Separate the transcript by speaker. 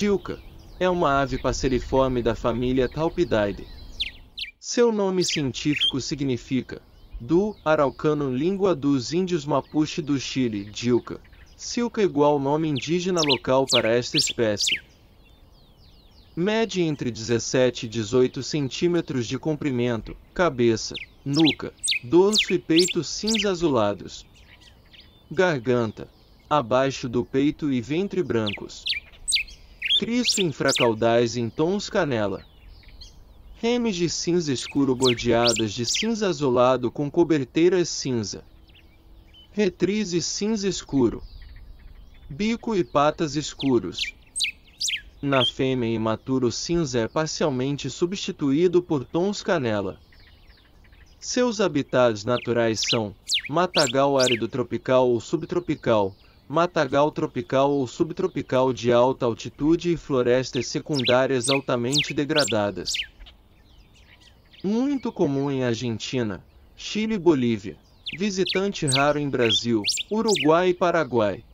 Speaker 1: Dilca é uma ave passeriforme da família Talpidae. Seu nome científico significa do araucano língua dos índios mapuche do Chile, Dilca. Silca é igual nome indígena local para esta espécie. Mede entre 17 e 18 centímetros de comprimento, cabeça, nuca, dorso e peito cinza azulados. Garganta, abaixo do peito e ventre brancos. Cristo em fracaldais em tons canela. Remes de cinza escuro bordeadas de cinza azulado com coberteiras cinza. Retrizes cinza escuro. Bico e patas escuros. Na fêmea imatura o cinza é parcialmente substituído por tons canela. Seus habitats naturais são matagal árido tropical ou subtropical, matagal tropical ou subtropical de alta altitude e florestas secundárias altamente degradadas. Muito comum em Argentina, Chile e Bolívia. Visitante raro em Brasil, Uruguai e Paraguai.